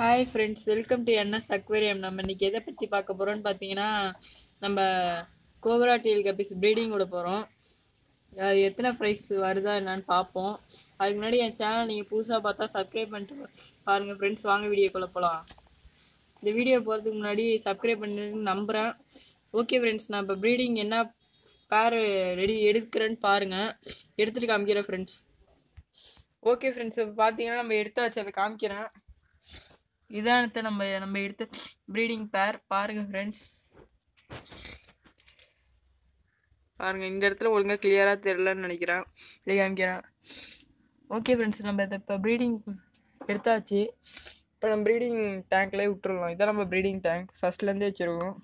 hi friends welcome to N S aquarium நம்ம இன்றைக்கி எதை பற்றி பார்க்க போகிறோன்னு பார்த்தீங்கன்னா நம்ம கோவரா டீல் ப்ரீடிங் விட போகிறோம் அது எத்தனை ப்ரைஸ் வருதா என்னான்னு பார்ப்போம் அதுக்கு முன்னாடி என் சேனல் நீங்கள் புதுசாக பார்த்தா சப்ஸ்கிரைப் பண்ணிட்டு பாருங்கள் ஃப்ரெண்ட்ஸ் வாங்க வீடியோக்குள்ளே போகலாம் இந்த வீடியோ போகிறதுக்கு முன்னாடி சப்ஸ்கிரைப் பண்ணிட்டு நம்புகிறேன் ஓகே ஃப்ரெண்ட்ஸ் நான் இப்போ ப்ரீடிங் என்ன பேர் ரெடி எடுக்கிறேன்னு பாருங்கள் எடுத்துகிட்டு காமிக்கிறேன் ஃப்ரெண்ட்ஸ் ஓகே ஃப்ரெண்ட்ஸ் இப்போ பார்த்தீங்கன்னா நம்ம எடுத்து வச்சு அதை காமிக்கிறேன் இதானத்தை நம்ம நம்ம எடுத்து ப்ரீடிங் பேர் பாருங்க ஃப்ரெண்ட்ஸ் பாருங்க இந்த இடத்துல ஒழுங்காக கிளியராக தெரியலன்னு நினைக்கிறேன் இல்லை காமிக்கிறேன் ஓகே ஃப்ரெண்ட்ஸ் நம்ம இதை இப்போ ப்ரீடிங் எடுத்தாச்சு இப்போ நம்ம ப்ரீடிங் டேங்க்லேயே விட்டுருலாம் இதான் நம்ம ப்ரீடிங் டேங்க் ஃபஸ்ட்லேருந்தே வச்சுருக்கோம்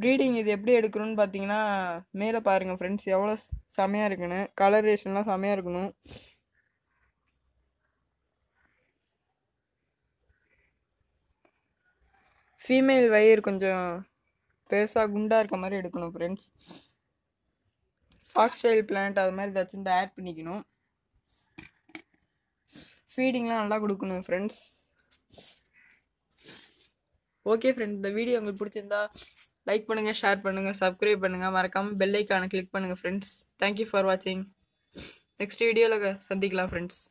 ப்ரீடிங் இது எப்படி எடுக்கணும்னு பார்த்தீங்கன்னா மேலே பாருங்கள் ஃப்ரெண்ட்ஸ் எவ்வளோ செமையாக இருக்குன்னு கலரேஷன்லாம் செமையாக இருக்கணும் ஃபீமேல் வயிறு கொஞ்சம் பெருசாக குண்டாக இருக்க மாதிரி எடுக்கணும் ஃப்ரெண்ட்ஸ் ஃபாக்ஸ் ஃபெயில் பிளான்ட் அது மாதிரி ஏதாச்சும் இந்த ஆட் பண்ணிக்கணும் ஃபீடிங்லாம் நல்லா கொடுக்கணும் ஃப்ரெண்ட்ஸ் ஓகே ஃப்ரெண்ட் இந்த வீடியோ உங்களுக்கு பிடிச்சிருந்தா லைக் பண்ணுங்கள் ஷேர் பண்ணுங்கள் சப்ஸ்கிரைப் பண்ணுங்கள் மறக்காமல் பெல்லைக்கான கிளிக் பண்ணுங்கள் ஃப்ரெண்ட்ஸ் தேங்க்யூ ஃபார் வாட்சிங் நெக்ஸ்ட் வீடியோவில் சந்திக்கலாம் ஃப்ரெண்ட்ஸ்